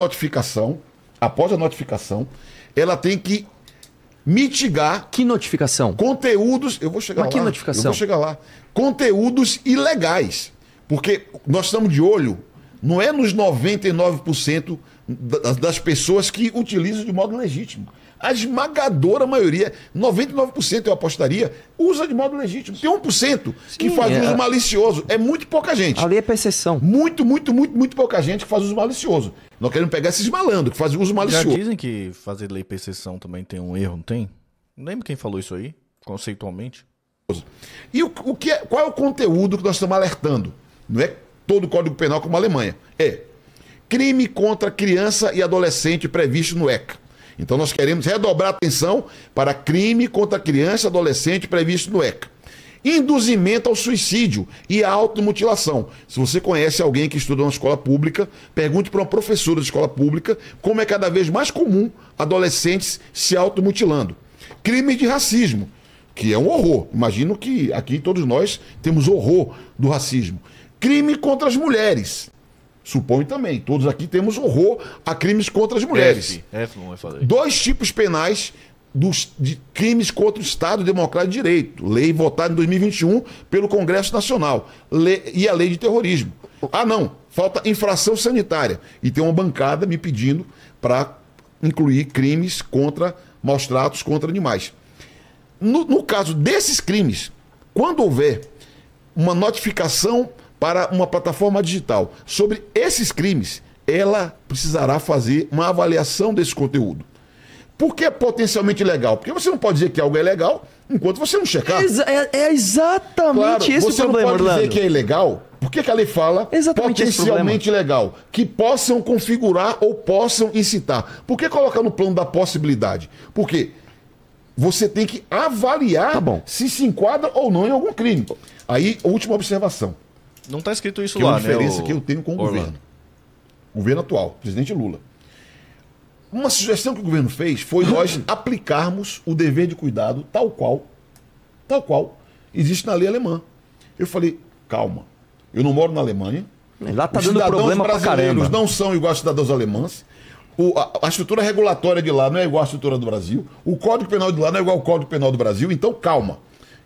notificação, após a notificação, ela tem que mitigar. Que notificação? Conteúdos. Eu vou chegar Mas lá. Que notificação? Eu vou chegar lá. Conteúdos ilegais. Porque nós estamos de olho, não é nos 99% das pessoas que utilizam de modo legítimo. A esmagadora maioria, 99% eu apostaria, usa de modo legítimo. Tem 1% que faz é... uso malicioso. É muito pouca gente. Ali é exceção. Muito, muito, muito, muito pouca gente que faz uso malicioso. Nós queremos pegar esses malandros que fazem uso malicioso. Já dizem que fazer lei perseção também tem um erro, não tem? Não lembro quem falou isso aí, conceitualmente. E o, o que é, qual é o conteúdo que nós estamos alertando? Não é todo o Código Penal como a Alemanha. É crime contra criança e adolescente previsto no ECA. Então nós queremos redobrar atenção para crime contra criança e adolescente previsto no ECA. Induzimento ao suicídio e à automutilação. Se você conhece alguém que estuda na escola pública, pergunte para uma professora de escola pública como é cada vez mais comum adolescentes se automutilando. Crime de racismo, que é um horror. Imagino que aqui todos nós temos horror do racismo. Crime contra as mulheres. Suponho também, todos aqui temos horror a crimes contra as mulheres. F, f Dois tipos penais dos, de crimes contra o Estado Democrático de Direito, lei votada em 2021 pelo Congresso Nacional, lei, e a lei de terrorismo. Ah, não, falta infração sanitária. E tem uma bancada me pedindo para incluir crimes contra maus tratos contra animais. No, no caso desses crimes, quando houver uma notificação para uma plataforma digital sobre esses crimes, ela precisará fazer uma avaliação desse conteúdo. Por que é potencialmente legal? Porque você não pode dizer que algo é legal enquanto você não checar. É, é exatamente claro, esse você o problema, Você não pode Orlando. dizer que é ilegal. Por que, que a lei fala potencialmente legal? Que possam configurar ou possam incitar. Por que colocar no plano da possibilidade? Porque você tem que avaliar tá se se enquadra ou não em algum crime. Aí, última observação. Não está escrito isso que é lá, né? A diferença o... que eu tenho com o Orlando. governo. governo atual, presidente Lula. Uma sugestão que o governo fez foi nós aplicarmos o dever de cuidado tal qual, tal qual existe na lei alemã. Eu falei, calma, eu não moro na Alemanha. Lá está dando problema pra caramba. não são iguais aos cidadãos alemães. O, a, a, estrutura regulatória de lá não é igual à estrutura do Brasil. O Código Penal de lá não é igual ao Código Penal do Brasil. Então, calma.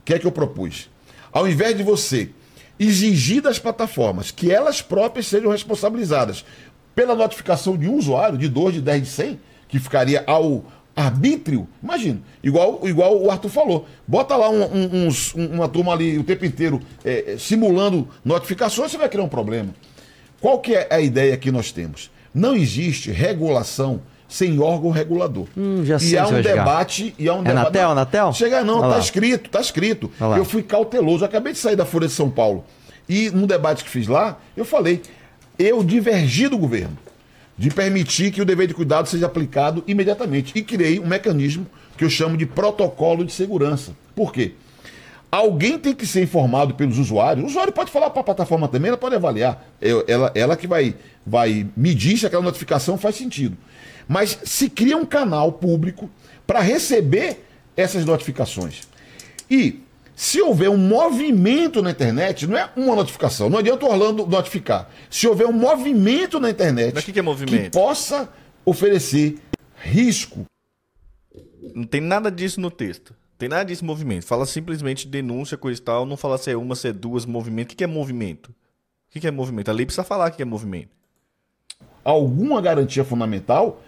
O que é que eu propus? Ao invés de você exigir das plataformas que elas próprias sejam responsabilizadas pela notificação de um usuário, de 2, de 10, de 100, que ficaria ao arbítrio, imagina, igual, igual o Arthur falou, bota lá um, um, uns, uma turma ali o tempo inteiro é, é, simulando notificações, você vai criar um problema. Qual que é a ideia que nós temos? Não existe regulação sem órgão regulador. Hum, já sei, e há um debate, e há um é debate. Anatel, não, Anatel? Chega não, Olha tá escrito, tá escrito. eu fui cauteloso, acabei de sair da Folha de São Paulo. E num debate que fiz lá, eu falei, eu divergi do governo de permitir que o dever de cuidado seja aplicado imediatamente e criei um mecanismo que eu chamo de protocolo de segurança. Por quê? Alguém tem que ser informado pelos usuários. O usuário pode falar para a plataforma também, ela pode avaliar. Ela, ela que vai, vai medir se aquela notificação faz sentido. Mas se cria um canal público para receber essas notificações. E se houver um movimento na internet, não é uma notificação, não adianta o Orlando notificar. Se houver um movimento na internet que, que, é movimento? que possa oferecer risco. Não tem nada disso no texto. Tem nada disso movimento. Fala simplesmente denúncia, coisa e tal. Não fala se é uma, se é duas, movimento. O que, é movimento? O que, que é movimento? A lei precisa falar o que é movimento. Alguma garantia fundamental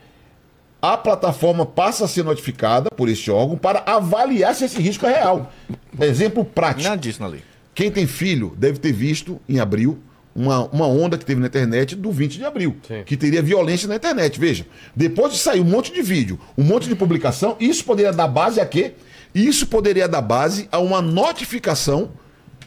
a plataforma passa a ser notificada por este órgão para avaliar se esse risco é real. Exemplo prático. Nada disso na lei. Quem tem filho deve ter visto em abril uma, uma onda que teve na internet do 20 de abril, Sim. que teria violência na internet. Veja, depois de sair um monte de vídeo, um monte de publicação, isso poderia dar base a quê? Isso poderia dar base a uma notificação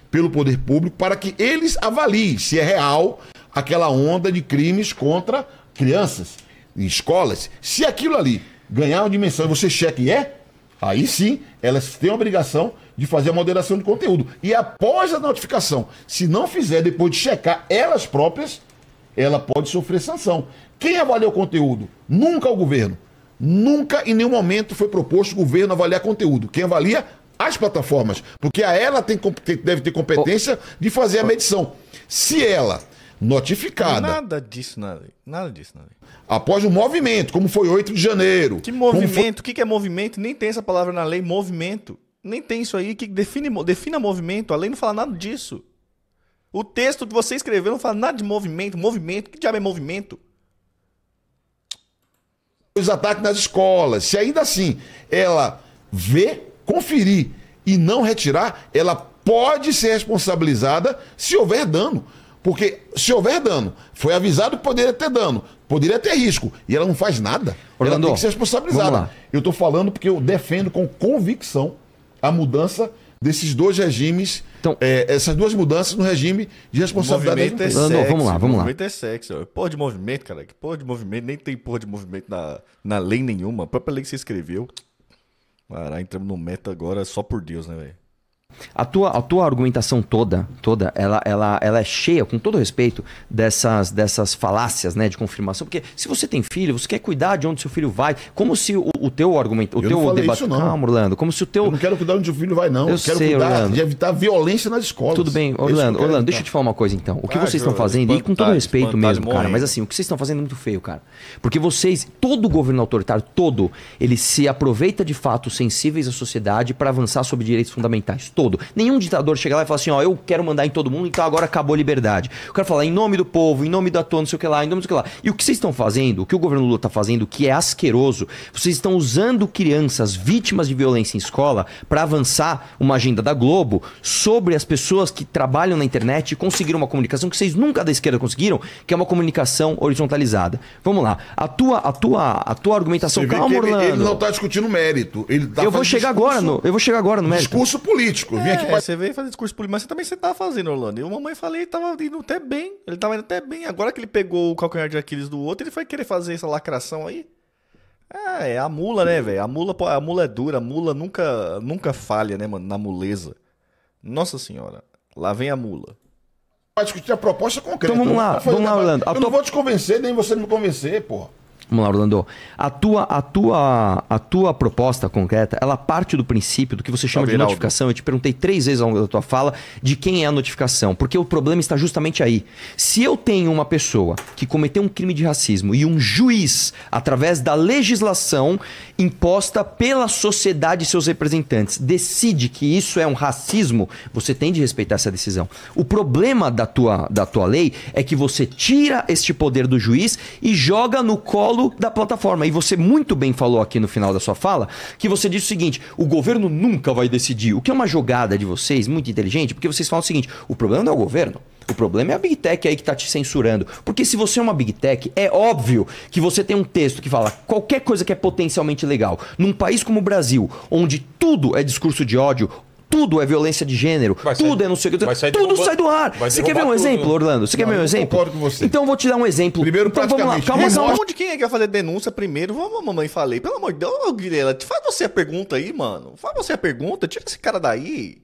pelo poder público para que eles avaliem se é real aquela onda de crimes contra crianças em escolas, se aquilo ali ganhar uma dimensão e você checa e é, aí sim elas têm a obrigação de fazer a moderação de conteúdo. E após a notificação, se não fizer depois de checar elas próprias, ela pode sofrer sanção. Quem avalia o conteúdo? Nunca o governo. Nunca em nenhum momento foi proposto o governo avaliar conteúdo. Quem avalia? As plataformas. Porque a ela tem, deve ter competência de fazer a medição. Se ela notificada. Nada disso, nada, nada disso, Após o movimento, como foi 8 de janeiro. Que movimento? O foi... que é movimento? Nem tem essa palavra na lei, movimento. Nem tem isso aí. Que define, defina movimento. A lei não fala nada disso. O texto que você escreveu não fala nada de movimento. Movimento, que diabo é movimento? Os ataques nas escolas. Se ainda assim ela vê, conferir e não retirar, ela pode ser responsabilizada se houver dano. Porque se houver dano, foi avisado que poderia ter dano, poderia ter risco. E ela não faz nada. Orlando, ela tem que ser responsabilizada. Eu estou falando porque eu defendo com convicção a mudança desses dois regimes, então, é, essas duas mudanças no regime de responsabilidade. Movimento é sexo, vamos lá, vamos movimento lá. é sexo. Porra de movimento, cara. Que porra de movimento. Nem tem porra de movimento na, na lei nenhuma. A própria lei que você escreveu. Caralho, entramos no meta agora só por Deus, né, velho? A tua, a tua argumentação toda, toda, ela, ela, ela é cheia, com todo respeito, dessas, dessas falácias, né, de confirmação. Porque se você tem filho, você quer cuidar de onde seu filho vai. Como se o, o teu argumento, o eu teu não debate, isso, não. Calma, Orlando. Como se o teu. Eu não quero cuidar onde o filho vai, não. Eu, eu quero sei, cuidar Orlando. de evitar violência nas escolas. Tudo bem, é Orlando. Orlando, deixa eu te falar uma coisa então. O que ah, vocês estão fazendo, e com todo respeito mesmo, morrendo. cara, mas assim, o que vocês estão fazendo é muito feio, cara. Porque vocês, todo governo autoritário, todo, ele se aproveita de fatos sensíveis à sociedade para avançar sobre direitos fundamentais todo. Nenhum ditador chega lá e fala assim, ó, eu quero mandar em todo mundo, então agora acabou a liberdade. Eu quero falar em nome do povo, em nome da tua, não sei o que lá, em nome do que lá. E o que vocês estão fazendo, o que o governo Lula está fazendo, que é asqueroso, vocês estão usando crianças vítimas de violência em escola para avançar uma agenda da Globo sobre as pessoas que trabalham na internet e conseguiram uma comunicação que vocês nunca da esquerda conseguiram, que é uma comunicação horizontalizada. Vamos lá. A tua, a tua, a tua argumentação, calma, ele, Orlando. Ele não está discutindo mérito. Ele tá eu vou chegar discurso, agora no, eu vou chegar agora no mérito. Discurso político vim é, aqui pra... Você veio fazer discurso político, mas você também você tava fazendo, Orlando. E o mamãe falei, tava indo até bem. Ele tava indo até bem. Agora que ele pegou o calcanhar de Aquiles do outro, ele foi querer fazer essa lacração aí. É, é a mula, né, velho? A mula, a mula é dura, a mula nunca, nunca falha, né, mano, na moleza. Nossa senhora, lá vem a mula vai discutir a proposta concreta. Então vamos lá, tá vamos lá, Orlando. Eu não vou te convencer, nem você me convencer, porra. Vamos lá, Orlando. A tua, a tua, a tua proposta concreta, ela parte do princípio do que você chama de notificação. Eu te perguntei três vezes ao longo da tua fala de quem é a notificação, porque o problema está justamente aí. Se eu tenho uma pessoa que cometeu um crime de racismo e um juiz, através da legislação imposta pela sociedade e seus representantes, decide que isso é um racismo, você tem de respeitar essa decisão. O problema da tua, da tua lei é que você tira este poder do juiz e joga no colo da plataforma. E você muito bem falou aqui no final da sua fala que você disse o seguinte: o governo nunca vai decidir. O que é uma jogada de vocês, muito inteligente, porque vocês falam o seguinte: o problema não é o governo. O problema é a Big Tech aí que está te censurando. Porque se você é uma Big Tech, é óbvio que você tem um texto que fala qualquer coisa que é potencialmente legal. Num país como o Brasil, onde tudo é discurso de ódio, tudo é violência de gênero, vai tudo sair, é não sei o que. Tudo sai do ar. Você quer ver um tudo. exemplo, Orlando? Você não, quer ver um exemplo? Concordo com você. Então vou te dar um exemplo. Primeiro, então, vamos lá. Calma, calma. de quem é que vai fazer denúncia primeiro? Vamos, mamãe, falei. Pelo amor de Deus, Guilherme, faz você a pergunta aí, mano. Faz você a pergunta, tira esse cara daí.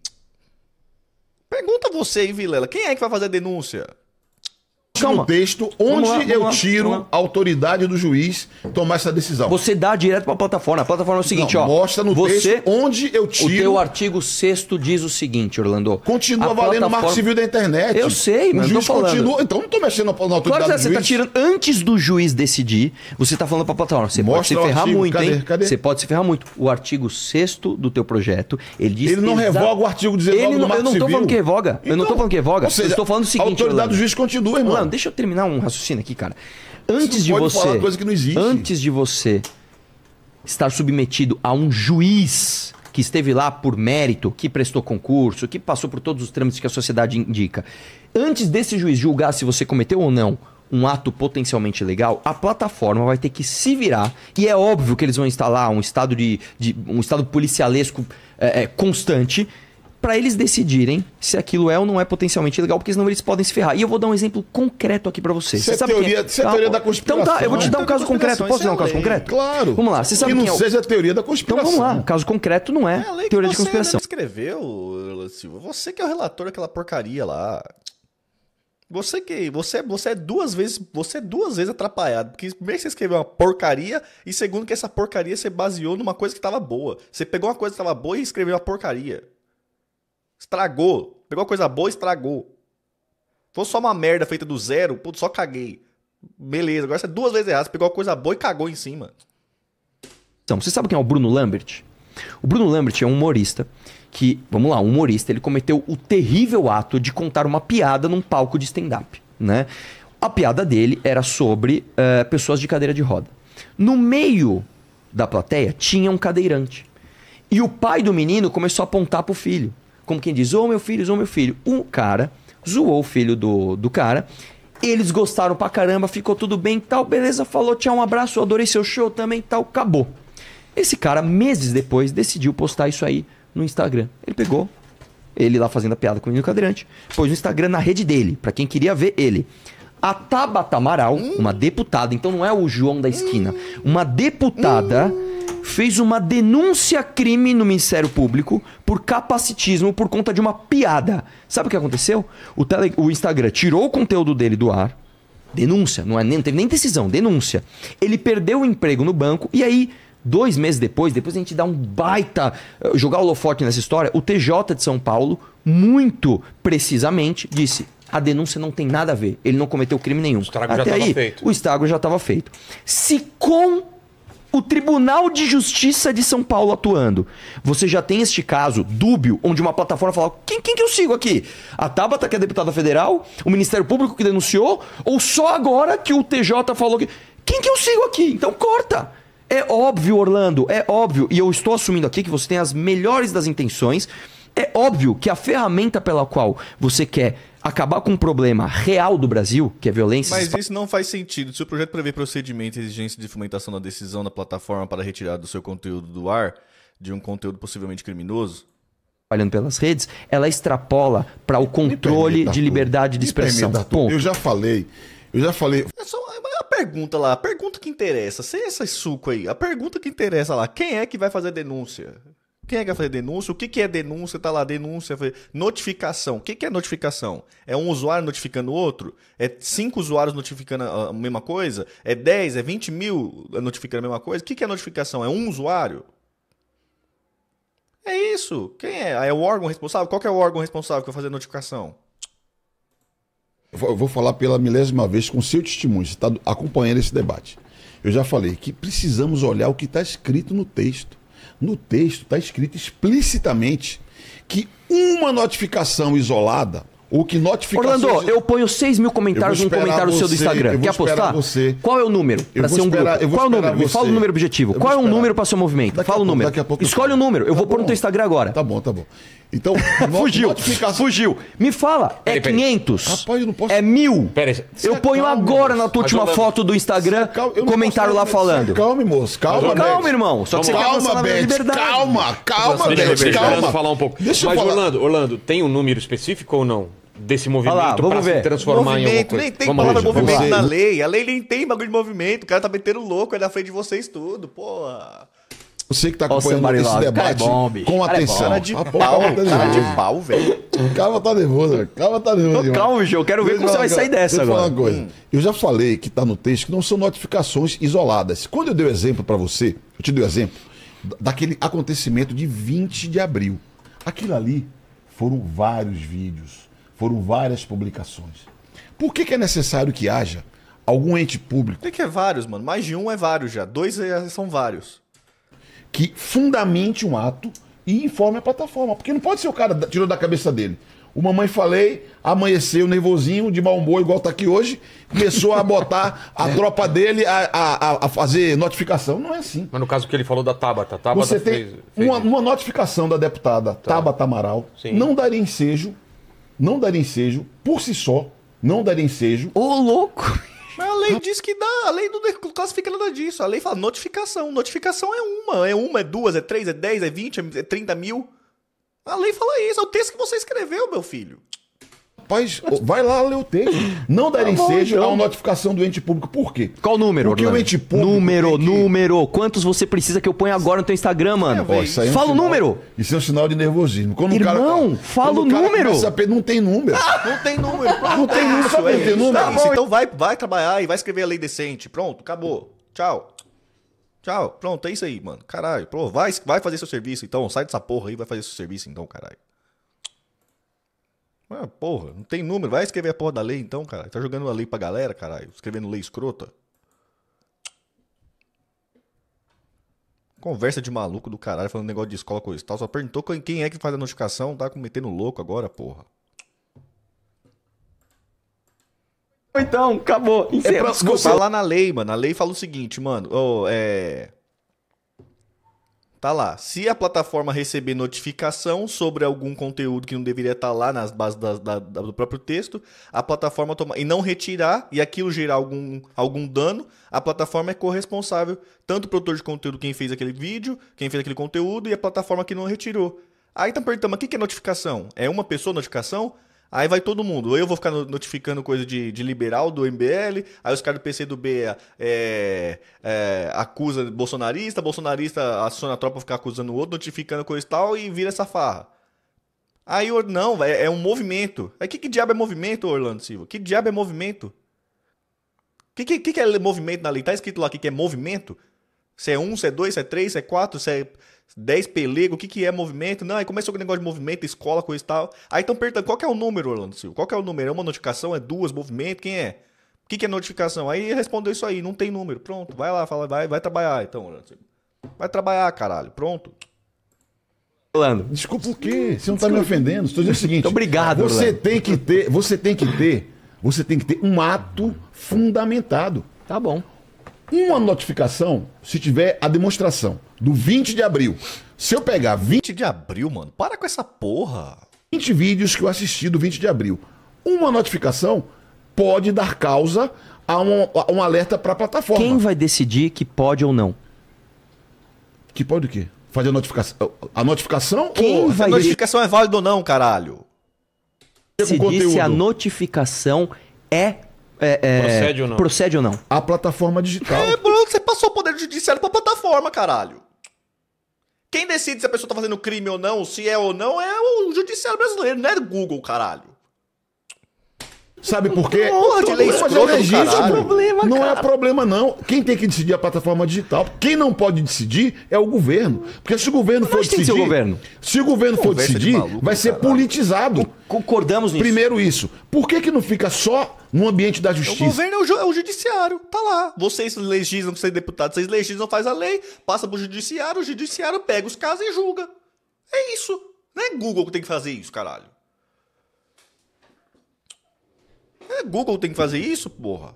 Pergunta você aí, Vilela. Quem é que vai fazer a denúncia? Calma. texto onde lá, eu tiro a autoridade do juiz tomar essa decisão. Você dá direto para a plataforma. A plataforma é o seguinte, Não, ó. Mostra no você, texto onde eu tiro. O teu artigo 6 diz o seguinte, Orlando. Continua valendo plataforma... o Marco Civil da internet. Eu sei, mas o falando. continua. Então não estou mexendo na autoridade claro, do você tá juiz. Tá tirando antes do juiz decidir, você está falando para a plataforma, você mostra pode se ferrar artigo. muito, cadê, hein? Cadê? Você pode se ferrar muito. O artigo 6 do teu projeto, ele diz Ele não exa... revoga o artigo 19 ele não, do Marco Eu não estou falando que revoga. Então, eu não estou falando que revoga. seja, eu estou falando o seguinte, A autoridade Orlando. do juiz continua, irmão. Não, deixa eu terminar um raciocínio aqui, cara. Antes de você. Antes de você estar submetido a um juiz que esteve lá por mérito, que prestou concurso, que passou por todos os trâmites que a sociedade indica. Antes desse juiz julgar se você cometeu ou não um ato potencialmente legal, a plataforma vai ter que se virar. E é óbvio que eles vão instalar um estado de, de um estado policialesco é, é, constante para eles decidirem se aquilo é ou não é potencialmente legal, porque senão eles podem se ferrar. E eu vou dar um exemplo concreto aqui para vocês. você é sabe teoria, quem é? é teoria da conspiração. Então tá, eu vou te dar um caso então, então, concreto. Então, Posso dar um caso concreto? Claro. Vamos lá. Você sabe que não é seja a teoria da conspiração. Então vamos lá. Caso concreto não é, é teoria de conspiração. Você escreveu, Silva. Você que é o relator daquela porcaria lá. Você que você, você é duas vezes, você é duas vezes atrapalhado, porque primeiro você escreveu uma porcaria e segundo que essa porcaria você baseou numa coisa que estava boa. Você pegou uma coisa que estava boa e escreveu uma porcaria. Estragou. Pegou coisa boa, estragou. Foi só uma merda feita do zero, putz, só caguei. Beleza, agora você é duas vezes errado, você pegou coisa boa e cagou em cima. Então, você sabe quem é o Bruno Lambert? O Bruno Lambert é um humorista que, vamos lá, um humorista, ele cometeu o terrível ato de contar uma piada num palco de stand-up, né? A piada dele era sobre uh, pessoas de cadeira de roda. No meio da plateia tinha um cadeirante. E o pai do menino começou a apontar pro filho como quem diz, ô meu filho, ô meu filho. Um cara zoou o filho do, do cara. Eles gostaram pra caramba, ficou tudo bem tal, beleza, falou, tchau, um abraço, adorei seu show também tal, acabou. Esse cara, meses depois, decidiu postar isso aí no Instagram. Ele pegou, ele lá fazendo a piada com o menino cadeirante, pôs no Instagram na rede dele, para quem queria ver ele a Tabata Amaral, hum. uma deputada, então não é o João da esquina, hum. uma deputada hum. fez uma denúncia crime no Ministério Público por capacitismo por conta de uma piada. Sabe o que aconteceu? O, tele, o Instagram tirou o conteúdo dele do ar. Denúncia, não, é, nem, não teve nem decisão, denúncia. Ele perdeu o emprego no banco e aí dois meses depois, depois a gente dá um baita eh, jogar o holofote nessa história, o TJ de São Paulo, muito precisamente, disse: a denúncia não tem nada a ver. Ele não cometeu crime nenhum. O estrago Até já estava feito. O estrago já estava feito. Se com o Tribunal de Justiça de São Paulo atuando. Você já tem este caso dúbio, onde uma plataforma fala: quem, quem que eu sigo aqui? A Tabata, que é deputada federal? O Ministério Público que denunciou? Ou só agora que o TJ falou que. Quem que eu sigo aqui? Então corta! É óbvio, Orlando, é óbvio. E eu estou assumindo aqui que você tem as melhores das intenções. É óbvio que a ferramenta pela qual você quer acabar com um problema real do Brasil, que é violência. Mas isso não faz sentido. Se o projeto prevê procedimento e exigência de fomentação da decisão da plataforma para retirar do seu conteúdo do ar de um conteúdo possivelmente criminoso, espalhando pelas redes, ela extrapola para o controle permita, de liberdade de expressão. Permita, Ponto. Eu já falei, eu já falei. É só a pergunta lá, a pergunta que interessa, sem esse suco aí, a pergunta que interessa lá, quem é que vai fazer a denúncia? Quem é que vai fazer denúncia? O que, que é denúncia? Tá lá, denúncia. Notificação. O que, que é notificação? É um usuário notificando o outro? É cinco usuários notificando a mesma coisa? É dez? É vinte mil notificando a mesma coisa? O que, que é notificação? É um usuário? É isso. Quem é? Ah, é o órgão responsável? Qual é o órgão responsável que vai fazer a notificação? Eu vou falar pela milésima vez com seu testemunho. Você está acompanhando esse debate. Eu já falei que precisamos olhar o que está escrito no texto. No texto está escrito explicitamente que uma notificação isolada o que notificações... Orlando, eu ponho 6 mil comentários num comentário você, seu do Instagram. Quer apostar? Você. Qual é o número para ser um esperar, grupo? Qual é o número? Você. Me fala o número objetivo. Qual é o número para seu movimento? Daqui fala o número. Escolhe o número. Eu tá vou pôr no teu Instagram agora. Tá bom, tá bom. Então, fugiu, notificação... fugiu. Me fala, é pera 500? Rapaz, eu não posso... É mil? Pera aí. Eu é ponho calma, agora na tua última foto do Instagram é comentário lá falando. É calma, moço. Calma, Calma, irmão. Só que você calma, quer Calma, calma, Calma, Calma. Deixa eu falar um pouco. Mas, Orlando, tem um número específico ou não? desse movimento ah para se transformar movimento, em alguma Nem tem vamos palavra ver, movimento na lei. A lei nem tem bagulho de movimento. O cara tá metendo louco aí na frente de vocês tudo, Pô. Você que tá acompanhando esse debate é com atenção. Cara, é de, pau, tá pau, tá cara de pau, velho. Calma tá nervoso, velho. Calma tá nervoso. Tô calma, João. Eu quero ver como você vai sair dessa agora. Falar uma coisa. Hum. Eu já falei que tá no texto que não são notificações isoladas. Quando eu dei o exemplo para você, eu te dei o exemplo daquele acontecimento de 20 de abril. Aquilo ali foram vários vídeos foram várias publicações. Por que, que é necessário que haja algum ente público? Tem que é vários, mano. Mais de um é vários já. Dois é, são vários. Que fundamente um ato e informe a plataforma. Porque não pode ser o cara tirou da cabeça dele. O mamãe falei, amanheceu nervosinho, de mau humor, igual tá aqui hoje, começou a botar a é. tropa dele a, a, a fazer notificação. Não é assim. Mas no caso que ele falou da Tabata, Tabata Você tem fez, fez... Uma, uma, notificação da deputada tá. Tabata Amaral Sim. não daria ensejo não daria ensejo, por si só, não daria ensejo. Ô, louco! Mas a lei diz que dá, a lei não classifica nada disso. A lei fala notificação. Notificação é uma, é uma, é duas, é três, é dez, é vinte, é trinta mil. A lei fala isso, é o texto que você escreveu, meu filho. Rapaz, vai lá ler o texto. Não dar tá ensejo então. uma notificação do ente público. Por quê? Qual o número, Porque Orlando? o ente público. Número, que... número. Quantos você precisa que eu ponha agora no teu Instagram, mano? É, é um fala o número. Isso é um sinal de nervosismo. Quando Irmão, cara, fala o número. SAP não tem número. Ah, não tem número. Pronto. Não tem número. é não tem número. Tá então, então vai, vai trabalhar e vai escrever a lei decente. Pronto, acabou. Tchau. Tchau. Pronto, é isso aí, mano. Caralho. Pronto, vai, vai fazer seu serviço, então. Sai dessa porra aí, vai fazer seu serviço, então, caralho. Ah, porra, não tem número. Vai escrever a porra da lei então, cara. Tá jogando a lei pra galera, caralho. Escrevendo lei escrota. Conversa de maluco do caralho falando negócio de escola, coisa tal. Só perguntou quem é que faz a notificação. Tá cometendo louco agora, porra. Então, acabou. Encerra, é pra, desculpa. lá na lei, mano. A lei fala o seguinte, mano. Oh, é tá lá. Se a plataforma receber notificação sobre algum conteúdo que não deveria estar tá lá nas bases da, da, da, do próprio texto, a plataforma toma e não retirar e aquilo gerar algum, algum dano, a plataforma é corresponsável, tanto o produtor de conteúdo, quem fez aquele vídeo, quem fez aquele conteúdo e a plataforma que não retirou. Aí tá então perguntando, mas o que é notificação? É uma pessoa notificação? Aí vai todo mundo. Eu vou ficar notificando coisa de, de liberal do MBL, aí os caras do PC do B é, é, acusa bolsonarista, bolsonarista aciona a tropa ficar acusando o outro, notificando coisa e tal, e vira essa farra. Aí eu, não, é, é um movimento. Aí que, que diabo é movimento, Orlando Silva? Que diabo é movimento? O que, que, que, é movimento na lei? Tá escrito lá que, que é movimento? Se é um, se é dois, se é três, se é quatro, se é 10 pelego, o que, que é movimento? Não, aí começou o negócio de movimento, escola, coisa e tal. Aí estão perguntando, qual que é o número, Orlando Silva? Qual que é o número? É uma notificação? É duas? Movimento? Quem é? O que, que é notificação? Aí respondeu isso aí, não tem número. Pronto, vai lá, fala, vai, vai trabalhar então, Orlando Silva. Vai trabalhar, caralho. Pronto. Orlando. Desculpa o quê? Você não está me ofendendo. Estou dizendo o seguinte. obrigado, Você Orlando. tem que ter, você tem que ter, você tem que ter um ato fundamentado. Tá bom. Uma notificação, se tiver a demonstração do 20 de abril. Se eu pegar 20 de abril, mano, para com essa porra. 20 vídeos que eu assisti do 20 de abril. Uma notificação pode dar causa a um, a um alerta para a plataforma. Quem vai decidir que pode ou não? Que pode o quê? Fazer a notificação? A notificação? Quem ou... vai a notificação é válida ou não, caralho? Decidir se a notificação é é, é, procede, ou não? procede, ou não. A plataforma digital. É, Bruno, você passou o poder judiciário pra plataforma, caralho. Quem decide se a pessoa tá fazendo crime ou não, se é ou não, é o judiciário brasileiro, não é Google, caralho. Sabe por quê? Porra, de lei é problema, Não cara. é problema, não. Quem tem que decidir é a plataforma digital. Quem não pode decidir é o governo. Porque se o governo Mas for decidir. o governo. Se o governo for decidir, maluco, vai ser caralho. politizado. Concordamos nisso. Primeiro, isso. Por que, que não fica só no ambiente da justiça. O governo é o, é o, judiciário, tá lá. Vocês legislam, vocês deputados, vocês legislam, faz a lei, passa pro judiciário, o judiciário pega os casos e julga. É isso. Não é Google que tem que fazer isso, caralho. É, Google tem que fazer isso, porra.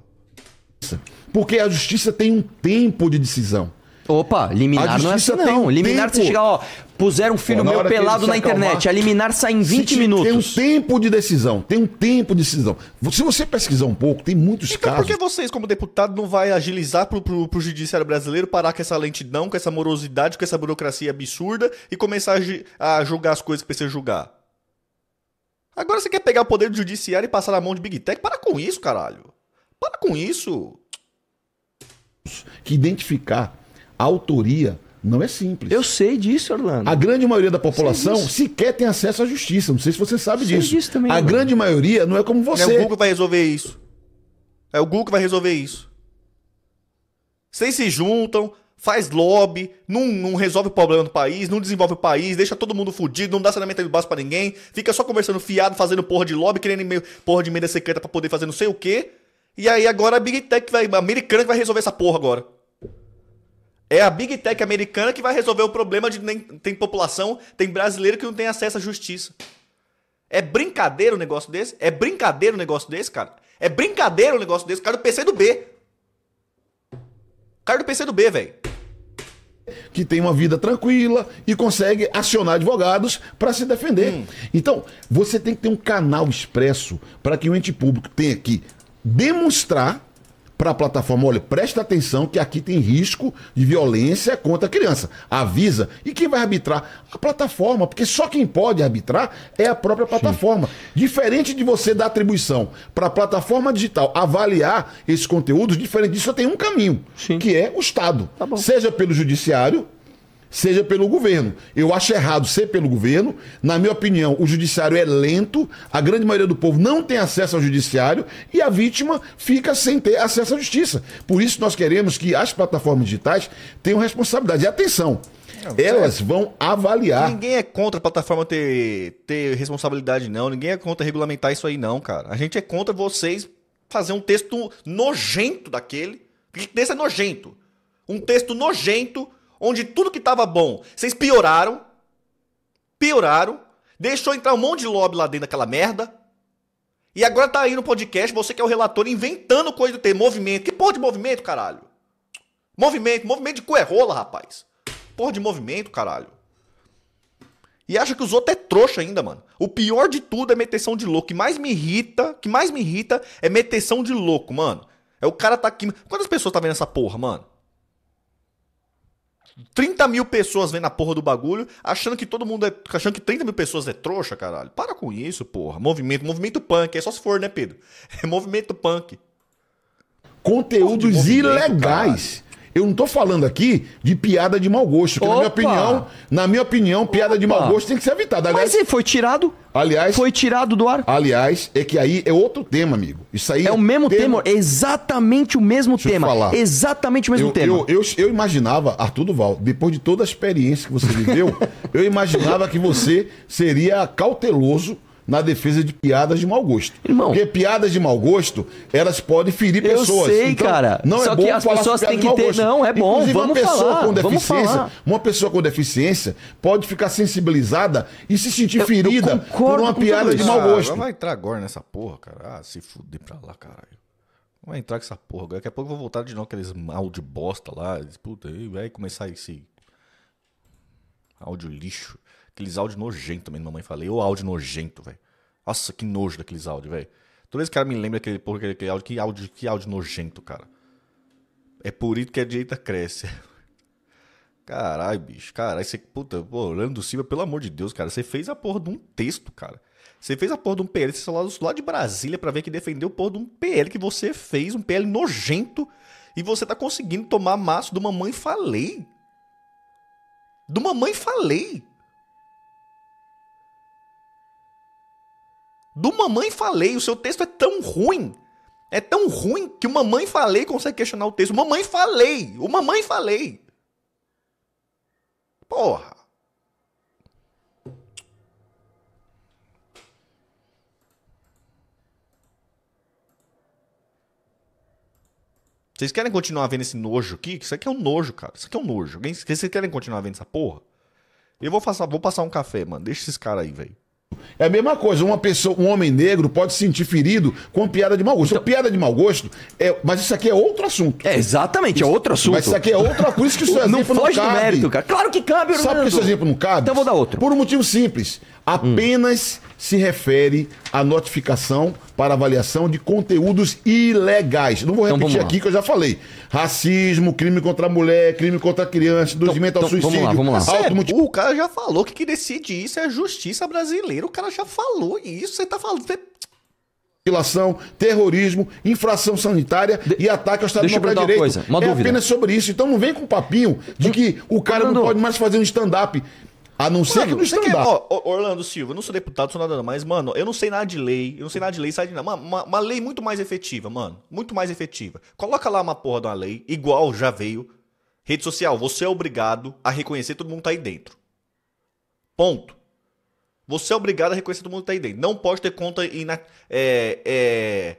Porque a justiça tem um tempo de decisão. Opa, liminar não é assim não. Um liminar tempo. você chegar, ó, puseram um filho Pô, meu pelado na internet, a liminar sai em 20 minutos. Tem um tempo de decisão, tem um tempo de decisão. Se você pesquisar um pouco, tem muitos então, casos... Então por que vocês, como deputado, não vai agilizar pro, pro, pro judiciário brasileiro parar com essa lentidão, com essa morosidade, com essa burocracia absurda e começar a, a julgar as coisas que precisa julgar? Agora você quer pegar o poder do judiciário e passar na mão de Big Tech? Para com isso, caralho. Para com isso. Que identificar a autoria não é simples. Eu sei disso, Orlando. A grande maioria da população sequer tem acesso à justiça. Não sei se você sabe disso. disso. também, a grande maioria não é como você. É o Google que vai resolver isso. É o Google que vai resolver isso. Vocês se juntam, faz lobby, não, não, resolve o problema do país, não desenvolve o país, deixa todo mundo fudido, não dá saneamento básico para ninguém, fica só conversando fiado, fazendo porra de lobby, querendo meio, porra de emenda secreta para poder fazer não sei o quê. E aí agora a Big Tech vai, a americana que vai resolver essa porra agora. É a Big Tech americana que vai resolver o problema de nem, tem população, tem brasileiro que não tem acesso à justiça. É brincadeira o um negócio desse? É brincadeira o um negócio desse, cara? É brincadeira o um negócio desse? Cara do PC do B. Cara do PC do B, velho que tem uma vida tranquila e consegue acionar advogados para se defender. Hum. Então, você tem que ter um canal expresso para que o ente público tenha que demonstrar para a plataforma, olha, presta atenção que aqui tem risco de violência contra a criança. Avisa. E quem vai arbitrar? A plataforma, porque só quem pode arbitrar é a própria plataforma. Sim. Diferente de você dar atribuição para a plataforma digital avaliar esse conteúdo, diferente disso, só tem um caminho, Sim. que é o Estado. Tá seja pelo judiciário, seja pelo governo. Eu acho errado ser pelo governo. Na minha opinião, o judiciário é lento, a grande maioria do povo não tem acesso ao judiciário e a vítima fica sem ter acesso à justiça. Por isso nós queremos que as plataformas digitais tenham responsabilidade. E atenção, elas vão avaliar. Ninguém é contra a plataforma ter, ter responsabilidade, não. Ninguém é contra regulamentar isso aí, não, cara. A gente é contra vocês fazer um texto nojento daquele. Porque texto é nojento. Um texto nojento onde tudo que estava bom, vocês pioraram, pioraram, deixou entrar um monte de lobby lá dentro daquela merda. E agora tá aí no podcast, você que é o relator, inventando coisa do ter movimento. Que porra de movimento, caralho? Movimento, movimento de é rola, rapaz. Porra de movimento, caralho. E acha que os outros é trouxa ainda, mano. O pior de tudo é meteção de louco. O que mais me irrita, que mais me irrita é meteção de louco, mano. É o cara tá aqui. Quantas pessoas tá vendo essa porra, mano? 30 mil pessoas vendo a porra do bagulho, achando que todo mundo é. achando que 30 mil pessoas é trouxa, caralho. Para com isso, porra. Movimento, movimento punk, é só se for, né, Pedro? É movimento punk. Conteúdos ilegais. Caralho. Eu não estou falando aqui de piada de mau gosto, que na minha opinião, na minha opinião, piada Opa. de mau gosto tem que ser evitada. Aliás, Mas foi tirado? Aliás, foi tirado do ar? Aliás, é que aí é outro tema, amigo. Isso aí é, é o mesmo tema, tema é exatamente o mesmo Deixa tema, falar. exatamente o mesmo eu, tema. Eu, eu, eu, imaginava, Arthur Duval, depois de toda a experiência que você viveu, eu imaginava que você seria cauteloso na defesa de piadas de mau gosto. Irmão. Porque piadas de mau gosto, elas podem ferir eu pessoas. Eu sei, então, cara. Não é Só é bom que as falar pessoas têm que ter. Não, é bom. Inclusive, vamos uma pessoa falar, com deficiência. Uma pessoa com deficiência pode ficar sensibilizada e se sentir eu, ferida eu por uma piada de mau ah, gosto. Ah, vai entrar agora nessa porra, cara. Ah, se fuder pra lá, caralho. Vai entrar com essa porra. Daqui a pouco eu vou voltar de novo aqueles áudio bosta lá. Puta, aí vai começar esse áudio lixo. Aqueles áudios nojento também, mamãe falei. Ô áudio nojento, velho. Nossa, que nojo daqueles áudios, velho. Toda vez que o cara me lembra aquele, porra, aquele, aquele áudio, que áudio, que áudio nojento, cara. É por isso que a direita cresce. Caralho, bicho, caralho, você, puta, pô, Leandro Silva, pelo amor de Deus, cara, você fez a porra de um texto, cara. Você fez a porra de um PL, você saiu lá, lá de Brasília para ver que defendeu o porra de um PL que você fez, um PL nojento, e você tá conseguindo tomar maço do Mamãe Falei. Do Mamãe Falei. do Mamãe Falei. O seu texto é tão ruim, é tão ruim que o Mamãe Falei consegue questionar o texto. Mamãe Falei, o Mamãe Falei. Porra. Vocês querem continuar vendo esse nojo aqui? Isso aqui é um nojo, cara. Isso aqui é um nojo. Vocês querem continuar vendo essa porra? Eu vou, passar, vou passar um café, mano. Deixa esses caras aí, velho. É a mesma coisa, uma pessoa, um homem negro pode se sentir ferido com piada de mau gosto. Então, piada de mau gosto, é, mas isso aqui é outro assunto. É, exatamente, é isso, é outro assunto. Mas isso aqui é outra coisa, isso que o seu exemplo não, foge não do mérito, cara. Claro que cabe, Sabe que seu exemplo não cabe? Então vou dar outro. Por um motivo simples apenas hum. se refere à notificação para avaliação de conteúdos ilegais. Não vou então, repetir então, aqui que eu já falei. Racismo, crime contra a mulher, crime contra a criança, induzimento então, ao então, suicídio. Vamos lá, vamos lá. Alto... É, o cara já falou que que decide isso é a justiça brasileira. O cara já falou isso. Você tá falando. terrorismo, infração sanitária de... e ataque ao Estado Deixa de Direito. Coisa, é dúvida. apenas sobre isso. Então não vem com papinho de que o cara não pode mais fazer um stand-up. A não ser mano, que não você quer, ó, Orlando Silva, eu não sou deputado, sou nada, mas, mano, eu não sei nada de lei, eu não sei nada de lei, sai de nada. Mano, uma, uma, lei muito mais efetiva, mano. Muito mais efetiva. Coloca lá uma porra de uma lei, igual já veio. Rede social, você é obrigado a reconhecer todo mundo tá aí dentro. Ponto. Você é obrigado a reconhecer todo mundo tá aí dentro. Não pode ter conta ina, é, é,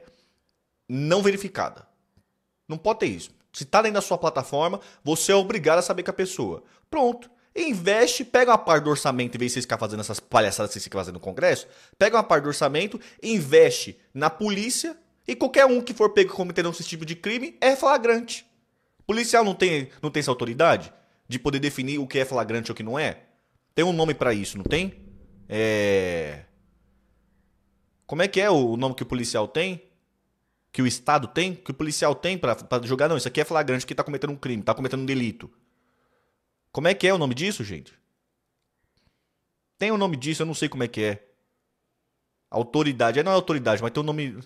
não verificada. Não pode ter isso. Se tá dentro da sua plataforma, você é obrigado a saber que a pessoa. Pronto. Investe, pega uma parte do orçamento, em vez de vocês ficarem fazendo essas palhaçadas que vocês fazendo no Congresso, pega uma parte do orçamento, investe na polícia e qualquer um que for pego cometendo esse tipo de crime é flagrante. O policial não tem, não tem essa autoridade de poder definir o que é flagrante ou o que não é? Tem um nome para isso, não tem? É. Como é que é o nome que o policial tem? Que o Estado tem? Que o policial tem para julgar? Não, isso aqui é flagrante que tá cometendo um crime, tá cometendo um delito. Como é que é o nome disso, gente? Tem o um nome disso, eu não sei como é que é. Autoridade. É, não é autoridade, mas tem o um nome.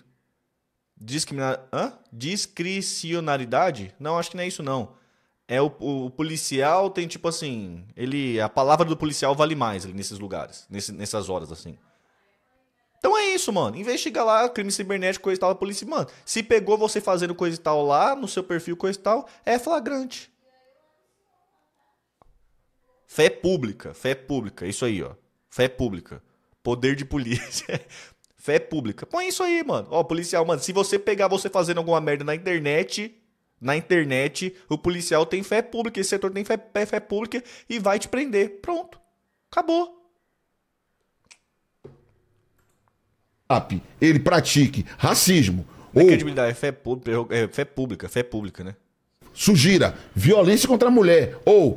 Discrimina... Hã? Discricionalidade? Não, acho que não é isso, não. É o, o, policial tem tipo assim. Ele. A palavra do policial vale mais ali nesses lugares, nesse, nessas horas, assim. Então é isso, mano. Investiga lá, crime cibernético, coisa e tal, a polícia, mano. Se pegou você fazendo coisa e tal lá, no seu perfil, coisa e tal, é flagrante. Fé pública, fé pública, isso aí, ó. Fé pública. Poder de polícia. fé pública. Põe isso aí, mano. Ó, policial, mano, se você pegar você fazendo alguma merda na internet, na internet, o policial tem fé pública, esse setor tem fé, fé, fé pública e vai te prender. Pronto. Acabou. Ele pratique racismo. É ou... credibilidade, é fé, pública, é, é fé pública, fé pública, né? Sugira violência contra a mulher ou